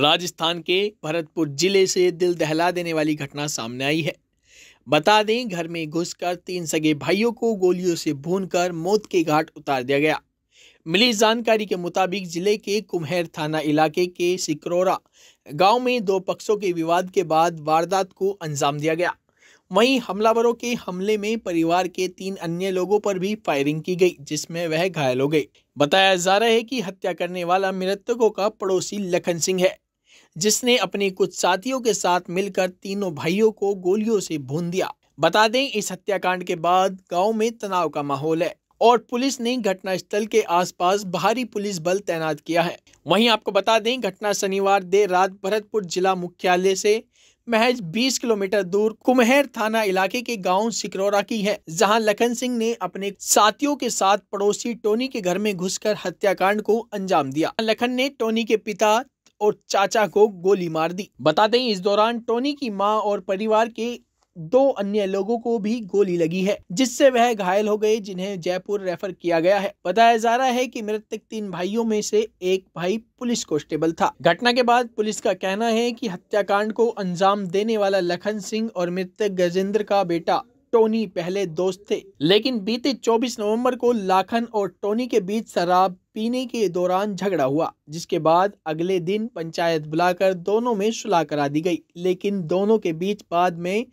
राजस्थान के भरतपुर जिले से दिल दहला देने वाली घटना सामने आई है बता दें घर में घुसकर तीन सगे भाइयों को गोलियों से भूनकर मौत के घाट उतार दिया गया मिली जानकारी के मुताबिक जिले के कुम्हेर थाना इलाके के सिकरोरा गांव में दो पक्षों के विवाद के बाद वारदात को अंजाम दिया गया वहीं हमलावरों के हमले में परिवार के तीन अन्य लोगों पर भी फायरिंग की गई जिसमें वह घायल हो गए बताया जा रहा है कि हत्या करने वाला मृतकों का पड़ोसी लखन सिंह है जिसने अपने कुछ साथियों के साथ मिलकर तीनों भाइयों को गोलियों से भून दिया बता दें इस हत्याकांड के बाद गांव में तनाव का माहौल है और पुलिस ने घटनास्थल के आसपास भारी पुलिस बल तैनात किया है वहीं आपको बता दें घटना शनिवार देर रात भरतपुर जिला मुख्यालय से महज 20 किलोमीटर दूर कुमहर थाना इलाके के गांव सिकरौरा की है जहां लखन सिंह ने अपने साथियों के साथ पड़ोसी टोनी के घर में घुसकर हत्याकांड को अंजाम दिया लखन ने टोनी के पिता और चाचा को गोली मार दी बताते हैं इस दौरान टोनी की मां और परिवार के दो अन्य लोगों को भी गोली लगी है जिससे वह घायल हो गए जिन्हें जयपुर रेफर किया गया है बताया जा रहा है कि मृतक तीन भाइयों में से एक भाई पुलिस कांस्टेबल था घटना के बाद पुलिस का कहना है कि हत्याकांड को अंजाम देने वाला लखन सिंह और मृतक गजेंद्र का बेटा टोनी पहले दोस्त थे लेकिन बीते 24 नवंबर को लाखन और टोनी के बीच शराब पीने के दौरान झगड़ा हुआ जिसके बाद अगले दिन पंचायत बुलाकर दोनों में सुलह करा दी गई लेकिन दोनों के बीच बाद में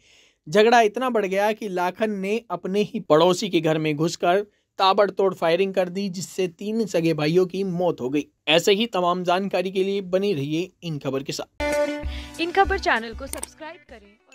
झगड़ा इतना बढ़ गया कि लाखन ने अपने ही पड़ोसी के घर में घुसकर ताबड़तोड़ फायरिंग कर दी जिससे तीन सगे भाइयों की मौत हो गई ऐसे ही तमाम जानकारी के लिए बनी रहिए इन खबर के साथ इन खबर चैनल को सब्सक्राइब करें